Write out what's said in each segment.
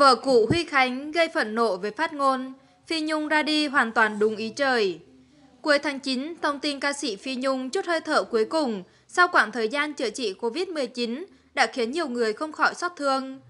Vợ cụ Huy Khánh gây phẫn nộ về phát ngôn Phi Nhung ra đi hoàn toàn đúng ý trời. Cuối tháng 9, thông tin ca sĩ Phi Nhung chút hơi thở cuối cùng sau khoảng thời gian chữa trị COVID-19 đã khiến nhiều người không khỏi xót thương.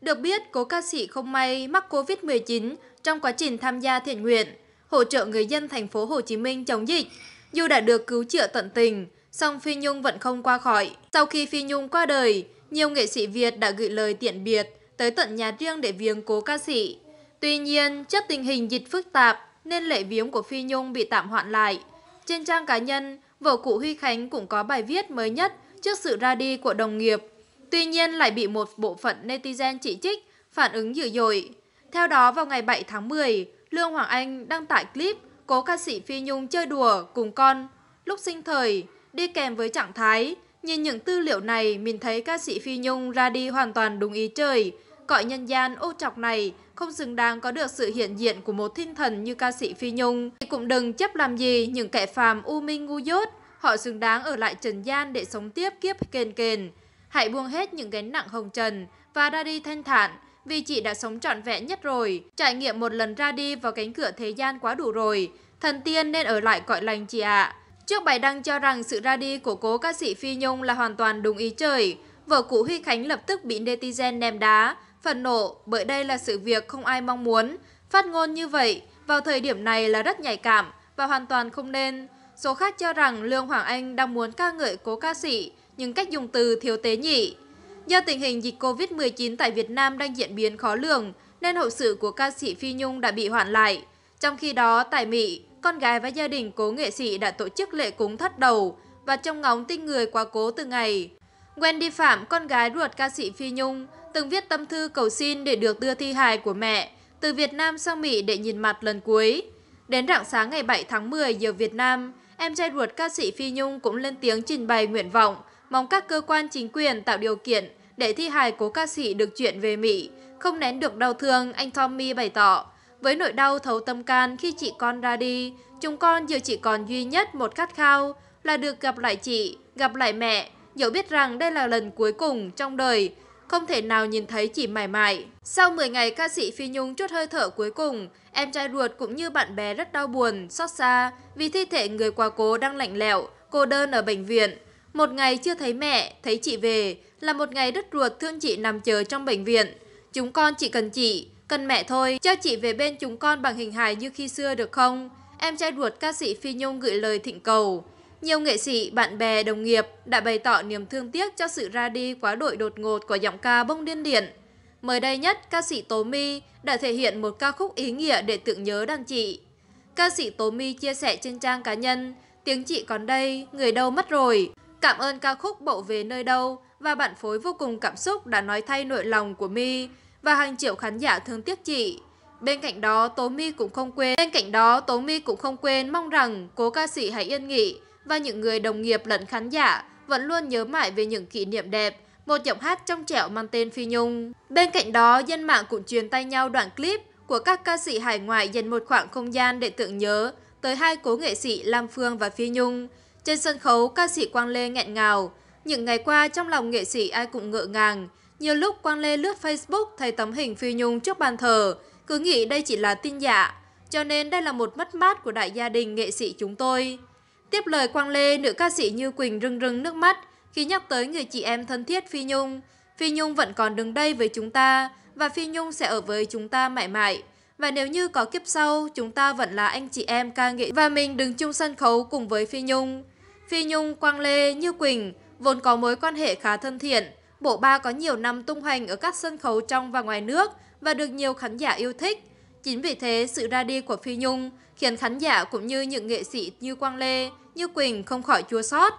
Được biết, cố ca sĩ không may mắc COVID-19 trong quá trình tham gia thiện nguyện, hỗ trợ người dân thành phố Hồ Chí Minh chống dịch. Dù đã được cứu chữa tận tình, song Phi Nhung vẫn không qua khỏi. Sau khi Phi Nhung qua đời, nhiều nghệ sĩ Việt đã gửi lời tiện biệt tới tận nhà riêng để viếng cố ca sĩ. Tuy nhiên, trước tình hình dịch phức tạp nên lễ viếng của Phi Nhung bị tạm hoãn lại. Trên trang cá nhân, vợ cụ Huy Khánh cũng có bài viết mới nhất trước sự ra đi của đồng nghiệp. Tuy nhiên lại bị một bộ phận netizen chỉ trích, phản ứng dữ dội. Theo đó, vào ngày 7 tháng 10, Lương Hoàng Anh đăng tải clip cố ca sĩ Phi Nhung chơi đùa cùng con lúc sinh thời, đi kèm với trạng thái. Nhìn những tư liệu này, mình thấy ca sĩ Phi Nhung ra đi hoàn toàn đúng ý trời, cõi nhân gian ô trọc này không xứng đáng có được sự hiện diện của một thiên thần như ca sĩ Phi Nhung. Thì cũng đừng chấp làm gì những kẻ phàm u minh ngu dốt, họ xứng đáng ở lại trần gian để sống tiếp kiếp kền kền. Hãy buông hết những gánh nặng hồng trần và ra đi thanh thản, vì chị đã sống trọn vẹn nhất rồi. Trải nghiệm một lần ra đi vào cánh cửa thế gian quá đủ rồi, thần tiên nên ở lại cõi lành chị ạ. À. Trước bài đăng cho rằng sự ra đi của cố ca sĩ Phi Nhung là hoàn toàn đúng ý trời, vợ cũ Huy Khánh lập tức bị netizen ném đá, phẫn nộ bởi đây là sự việc không ai mong muốn. Phát ngôn như vậy vào thời điểm này là rất nhạy cảm và hoàn toàn không nên. Số khác cho rằng Lương Hoàng Anh đang muốn ca ngợi cố ca sĩ, nhưng cách dùng từ thiếu tế nhị. Do tình hình dịch Covid-19 tại Việt Nam đang diễn biến khó lường, nên hậu sự của ca sĩ Phi Nhung đã bị hoãn lại. Trong khi đó, tại Mỹ, con gái và gia đình cố nghệ sĩ đã tổ chức lễ cúng thắt đầu và trông ngóng tin người quá cố từ ngày. Wendy Phạm, con gái ruột ca sĩ Phi Nhung, từng viết tâm thư cầu xin để được đưa thi hài của mẹ từ Việt Nam sang Mỹ để nhìn mặt lần cuối. Đến rạng sáng ngày 7 tháng 10 giờ Việt Nam, em trai ruột ca sĩ Phi Nhung cũng lên tiếng trình bày nguyện vọng, mong các cơ quan chính quyền tạo điều kiện để thi hài cố ca sĩ được chuyển về Mỹ. Không nén được đau thương, anh Tommy bày tỏ, với nỗi đau thấu tâm can khi chị con ra đi, chúng con giờ chỉ còn duy nhất một khát khao là được gặp lại chị, gặp lại mẹ, dẫu biết rằng đây là lần cuối cùng trong đời không thể nào nhìn thấy chỉ mải mải. Sau 10 ngày ca sĩ Phi Nhung chốt hơi thở cuối cùng, em trai ruột cũng như bạn bè rất đau buồn, xót xa vì thi thể người quá cố đang lạnh lẽo, cô đơn ở bệnh viện. Một ngày chưa thấy mẹ, thấy chị về là một ngày đứt ruột thương chị nằm chờ trong bệnh viện. Chúng con chỉ cần chị, cần mẹ thôi, cho chị về bên chúng con bằng hình hài như khi xưa được không? Em trai ruột ca sĩ Phi Nhung gửi lời thịnh cầu. Nhiều nghệ sĩ, bạn bè, đồng nghiệp đã bày tỏ niềm thương tiếc cho sự ra đi quá đổi đột ngột của giọng ca Bông Điên Điển. Mới đây nhất, ca sĩ Tố My đã thể hiện một ca khúc ý nghĩa để tưởng nhớ đàn chị. Ca sĩ Tố My chia sẻ trên trang cá nhân, tiếng chị còn đây, người đâu mất rồi. Cảm ơn ca khúc Bộ về nơi đâu và bạn phối vô cùng cảm xúc đã nói thay nội lòng của My và hàng triệu khán giả thương tiếc chị. Bên cạnh đó, Tố My cũng không quên, bên cạnh đó, Tố My cũng không quên mong rằng cố ca sĩ hãy yên nghỉ và những người đồng nghiệp lẫn khán giả vẫn luôn nhớ mãi về những kỷ niệm đẹp, một giọng hát trong trẻo mang tên Phi Nhung. Bên cạnh đó, dân mạng cũng truyền tay nhau đoạn clip của các ca sĩ hải ngoại dành một khoảng không gian để tưởng nhớ tới hai cố nghệ sĩ Lam Phương và Phi Nhung. Trên sân khấu, ca sĩ Quang Lê nghẹn ngào. Những ngày qua, trong lòng nghệ sĩ ai cũng ngỡ ngàng. Nhiều lúc Quang Lê lướt Facebook thấy tấm hình Phi Nhung trước bàn thờ, cứ nghĩ đây chỉ là tin giả. Cho nên đây là một mất mát của đại gia đình nghệ sĩ chúng tôi. Tiếp lời Quang Lê, nữ ca sĩ Như Quỳnh rưng rưng nước mắt khi nhắc tới người chị em thân thiết Phi Nhung. Phi Nhung vẫn còn đứng đây với chúng ta và Phi Nhung sẽ ở với chúng ta mãi mãi. Và nếu như có kiếp sau, chúng ta vẫn là anh chị em ca nghệ và mình đứng chung sân khấu cùng với Phi Nhung. Phi Nhung, Quang Lê, Như Quỳnh vốn có mối quan hệ khá thân thiện. Bộ ba có nhiều năm tung hoành ở các sân khấu trong và ngoài nước và được nhiều khán giả yêu thích. Chính vì thế, sự ra đi của Phi Nhung khiến khán giả cũng như những nghệ sĩ như Quang Lê, như Quỳnh không khỏi chua xót.